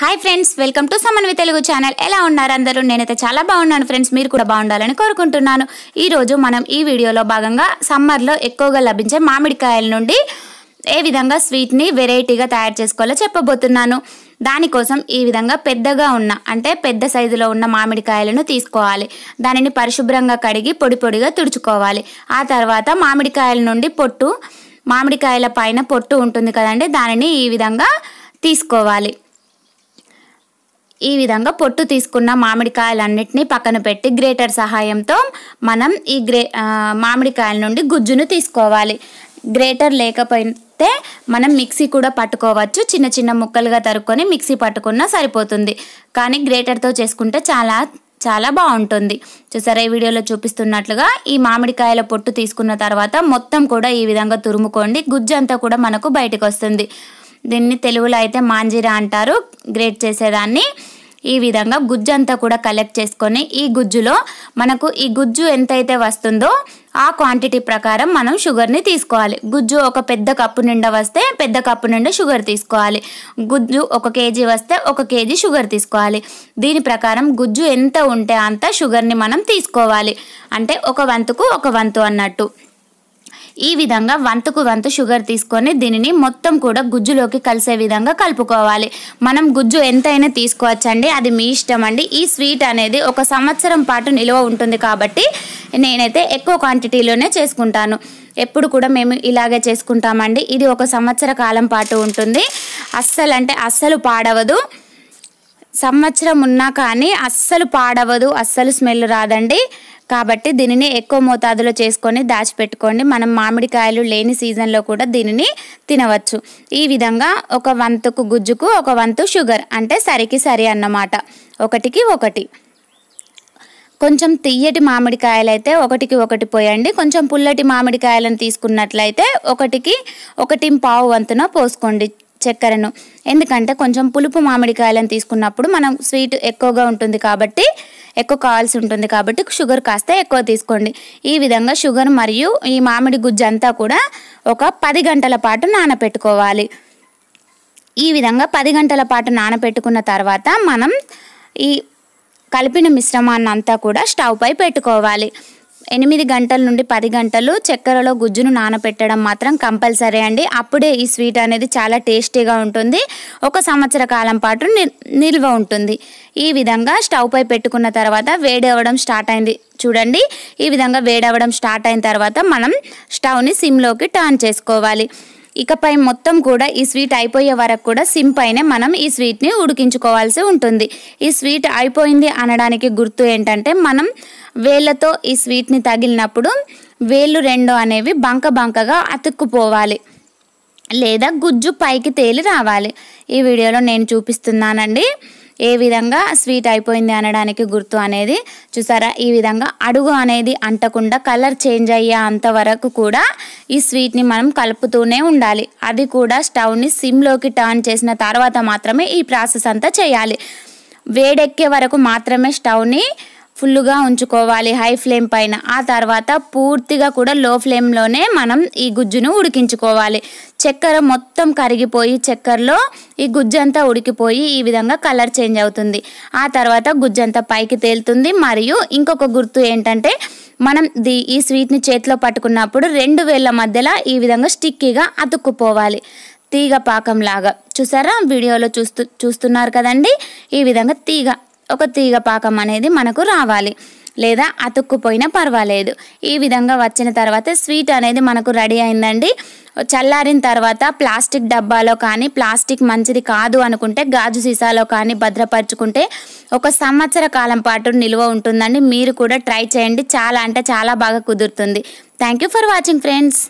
hi friends welcome to Samanvi Telugu channel ఎలా ఉన్నారు అందరూ నేనైతే చాలా బాగున్నాను ఫ్రెండ్స్ మీరు కూడా బాగుండాలని కోరుకుంటున్నాను ఈరోజు మనం ఈ వీడియోలో భాగంగా సమ్మర్లో ఎక్కువగా లభించే మామిడికాయల నుండి ఏ విధంగా స్వీట్ని వెరైటీగా తయారు చేసుకోవాలో చెప్పబోతున్నాను దానికోసం ఈ విధంగా పెద్దగా ఉన్న అంటే పెద్ద సైజులో ఉన్న మామిడికాయలను తీసుకోవాలి దానిని పరిశుభ్రంగా కడిగి పొడి పొడిగా తుడుచుకోవాలి ఆ తర్వాత మామిడికాయల నుండి పొట్టు మామిడికాయల పైన పొట్టు ఉంటుంది కదండి దానిని ఈ విధంగా తీసుకోవాలి ఈ విధంగా పొట్టు తీసుకున్న మామిడికాయలన్నిటినీ పక్కన పెట్టి గ్రేటర్ సహాయంతో మనం ఈ గ్రే మామిడికాయల నుండి గుజ్జును తీసుకోవాలి గ్రేటర్ లేకపోతే మనం మిక్సీ కూడా పట్టుకోవచ్చు చిన్న చిన్న ముక్కలుగా తరుక్కొని మిక్సీ పట్టుకున్నా సరిపోతుంది కానీ గ్రేటర్తో చేసుకుంటే చాలా చాలా బాగుంటుంది చూసారా ఈ వీడియోలో చూపిస్తున్నట్లుగా ఈ మామిడికాయల పొట్టు తీసుకున్న తర్వాత మొత్తం కూడా ఈ విధంగా తురుముకోండి గుజ్జు అంతా కూడా మనకు బయటకు వస్తుంది దీన్ని తెలుగులో అయితే మాంజీరా అంటారు గ్రేట్ చేసేదాన్ని ఈ విధంగా గుజ్జు అంతా కూడా కలెక్ట్ చేసుకొని ఈ గుజ్జులో మనకు ఈ గుజ్జు ఎంతైతే వస్తుందో ఆ క్వాంటిటీ ప్రకారం మనం షుగర్ని తీసుకోవాలి గుజ్జు ఒక పెద్ద కప్పు నిండా వస్తే పెద్ద కప్పు నిండా షుగర్ తీసుకోవాలి గుజ్జు ఒక కేజీ వస్తే ఒక కేజీ షుగర్ తీసుకోవాలి దీని ప్రకారం గుజ్జు ఎంత ఉంటే అంత షుగర్ని మనం తీసుకోవాలి అంటే ఒక వంతుకు ఒక వంతు అన్నట్టు ఈ విధంగా వంతుకు వంతు షుగర్ తీసుకొని దీనిని మొత్తం కూడా గుజ్జులోకి కలిసే విధంగా కలుపుకోవాలి మనం గుజ్జు ఎంతైనా తీసుకోవచ్చండి అది మీ ఇష్టం అండి ఈ స్వీట్ అనేది ఒక సంవత్సరం పాటు నిల్వ ఉంటుంది కాబట్టి నేనైతే ఎక్కువ క్వాంటిటీలోనే చేసుకుంటాను ఎప్పుడు కూడా మేము ఇలాగే చేసుకుంటామండి ఇది ఒక సంవత్సర కాలం పాటు ఉంటుంది అస్సలు అంటే అస్సలు పాడవదు సంవత్సరం ఉన్నా కానీ అస్సలు పాడవదు అస్సలు స్మెల్ రాదండి కాబట్టి దీనిని ఎక్కువ మోతాదులో చేసుకొని దాచిపెట్టుకోండి మనం మామిడికాయలు లేని సీజన్లో కూడా దీనిని తినవచ్చు ఈ విధంగా ఒక వంతుకు గుజ్జుకు ఒక వంతు షుగర్ అంటే సరికి సరి అన్నమాట ఒకటికి ఒకటి కొంచెం తియ్యటి మామిడికాయలు అయితే ఒకటికి ఒకటి పోయండి కొంచెం పుల్లటి మామిడికాయలను తీసుకున్నట్లయితే ఒకటికి ఒకటి పావు వంతున పోసుకోండి చక్కెరను ఎందుకంటే కొంచెం పులుపు మామిడికాయలను తీసుకున్నప్పుడు మనం స్వీట్ ఎక్కువగా ఉంటుంది కాబట్టి ఎక్కువ కావాల్సి ఉంటుంది కాబట్టి షుగర్ కాస్త ఎక్కువ తీసుకోండి ఈ విధంగా షుగర్ మరియు ఈ మామిడి గుజ్జు అంతా కూడా ఒక పది గంటల పాటు నానపెట్టుకోవాలి ఈ విధంగా పది గంటల పాటు నానపెట్టుకున్న తర్వాత మనం ఈ కలిపిన మిశ్రమాన్ని అంతా కూడా స్టవ్ పై పెట్టుకోవాలి ఎనిమిది గంటల నుండి పది గంటలు చక్కెరలో గుజ్జును నానపెట్టడం మాత్రం కంపల్సరీ అండి అప్పుడే ఈ స్వీట్ అనేది చాలా టేస్టీగా ఉంటుంది ఒక సంవత్సర కాలం పాటు నిల్వ ఉంటుంది ఈ విధంగా స్టవ్ పై పెట్టుకున్న తర్వాత వేడవడం స్టార్ట్ అయింది చూడండి ఈ విధంగా వేడవడం స్టార్ట్ అయిన తర్వాత మనం స్టవ్ని సిమ్లోకి టర్న్ చేసుకోవాలి ఇకపై మొత్తం కూడా ఈ స్వీట్ అయిపోయే వరకు కూడా సిమ్ పైనే మనం ఈ స్వీట్ని ఉడికించుకోవాల్సి ఉంటుంది ఈ స్వీట్ అయిపోయింది అనడానికి గుర్తు ఏంటంటే మనం వేళ్ళతో ఈ స్వీట్ని తగిలినప్పుడు వేళ్ళు రెండు అనేవి బంక బంకగా అతుక్కుపోవాలి లేదా గుజ్జు పైకి తేలి రావాలి ఈ వీడియోలో నేను చూపిస్తున్నానండి ఏ విధంగా స్వీట్ అయిపోయింది అనడానికి గుర్తు అనేది చూసారా ఈ విధంగా అడుగు అనేది అంటకుండా కలర్ చేంజ్ అయ్యే అంతవరకు కూడా ఈ స్వీట్ని మనం కలుపుతూనే ఉండాలి అది కూడా స్టవ్ని సిమ్లోకి టర్న్ చేసిన తర్వాత మాత్రమే ఈ ప్రాసెస్ అంతా చేయాలి వేడెక్కే వరకు మాత్రమే స్టవ్ని ఫుల్గా ఉంచుకోవాలి హై ఫ్లేమ్ పైన ఆ తర్వాత పూర్తిగా కూడా లో ఫ్లేమ్లోనే మనం ఈ గుజ్జును ఉడికించుకోవాలి చక్కెర మొత్తం కరిగిపోయి చక్కెరలో ఈ గుజ్జంతా ఉడికిపోయి ఈ విధంగా కలర్ చేంజ్ అవుతుంది ఆ తర్వాత గుజ్జంతా పైకి తేలుతుంది మరియు ఇంకొక గుర్తు ఏంటంటే మనం దీ ఈ స్వీట్ని చేతిలో పట్టుకున్నప్పుడు రెండు వేల మధ్యలో ఈ విధంగా స్టిక్కీగా అతుక్కుపోవాలి తీగ పాకంలాగా చూసారా వీడియోలో చూస్తూ చూస్తున్నారు కదండి ఈ విధంగా తీగ ఒక తీగ పాకం అనేది మనకు రావాలి లేదా అతుక్కుపోయినా పర్వాలేదు ఈ విధంగా వచ్చిన తర్వాత స్వీట్ అనేది మనకు రెడీ అయిందండి చల్లారిన తర్వాత ప్లాస్టిక్ డబ్బాలో కానీ ప్లాస్టిక్ మంచిది కాదు అనుకుంటే గాజు సీసాలో కానీ భద్రపరుచుకుంటే ఒక సంవత్సర కాలం పాటు నిల్వ ఉంటుందండి మీరు కూడా ట్రై చేయండి చాలా అంటే చాలా బాగా కుదురుతుంది thank you for watching friends